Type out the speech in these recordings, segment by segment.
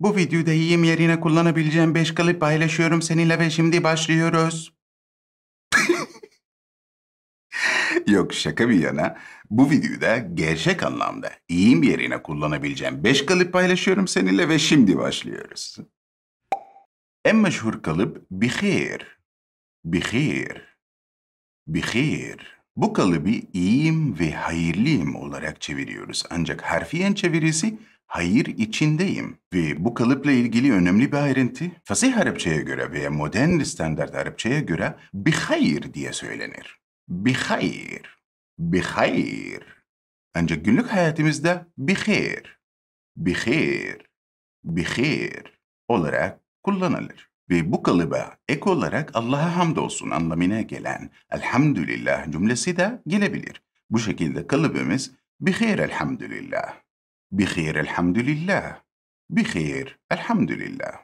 Bu videoyu da yiyeyim yerine kullanabileceğim 5 kalıp paylaşıyorum seninle ve şimdi başlıyoruz. Yok şaka bir yana, bu videoda gerçek anlamda iyiyim yerine kullanabileceğim 5 kalıp paylaşıyorum seninle ve şimdi başlıyoruz. En meşhur kalıp bihir, bihir, bihir. Bu kalıbı iyiyim ve hayırlıyım olarak çeviriyoruz. Ancak harfiyen çevirisi hayır içindeyim. Ve bu kalıpla ilgili önemli bir ayrıntı, fasih Arapçaya göre veya modern standart Arapçaya göre bir hayır diye söylenir. Bir hayır, bir hayır. Ancak günlük hayatımızda bir hayır, bir hayır, bir hayır olarak kullanılır. Ve bu kalıba ek olarak Allah'a hamdolsun anlamına gelen elhamdülillah cümlesi de gelebilir. Bu şekilde kalıbımız bir hayır elhamdülillah. Bixir elhamdülillah. Bixir elhamdülillah.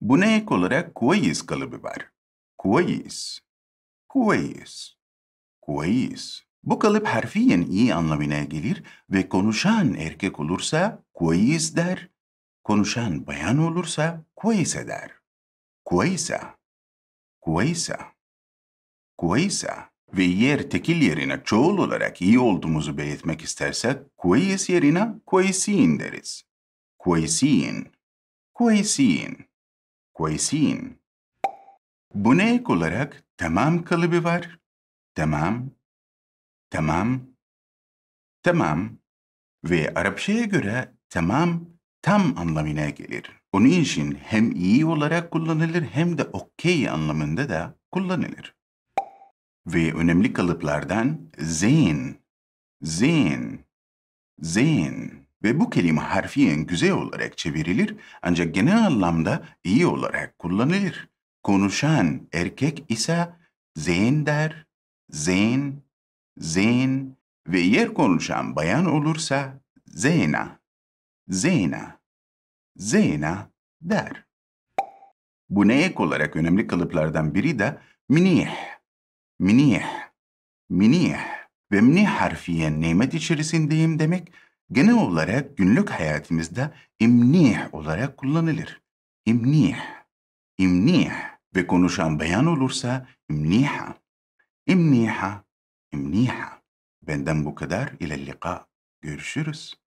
Buna ek olarak kuveyiz kalıbı var. Kuveyiz. Kuveyiz. Kuveyiz. Bu kalıp harfiyen iyi anlamına gelir ve konuşan erkek olursa kuveyiz der, konuşan bayan olursa kuveyse der. Kuveysa. Kuveysa. Kuveysa ve yer tekil yerine çoğul olarak iyi olduğumuzu belirtmek istersek queis yerine queisin deriz. Queisin, queisin, queisin. Buna ek olarak tamam kalıbı var. Tamam, tamam, tamam ve Arapçaya göre tamam tam anlamına gelir. Onun için hem iyi olarak kullanılır hem de okey anlamında da kullanılır ve önemli kalıplardan zeyn, zeyn, zeyn ve bu kelime harfiyen güzel olarak çevirilir ancak genel anlamda iyi olarak kullanılır. Konuşan erkek ise zeyn der, zeyn, zeyn ve yer konuşan bayan olursa zeyna, zeyna, zeyna der. Bu ne ek olarak önemli kalıplardan biri de minih Minih, minih ve minih harfiye nimet içerisindeyim demek genel olarak günlük hayatımızda imnih olarak kullanılır. İmnih, imnih ve konuşan beyan olursa imniha, imniha, imniha. Benden bu kadar. İle lika. Görüşürüz.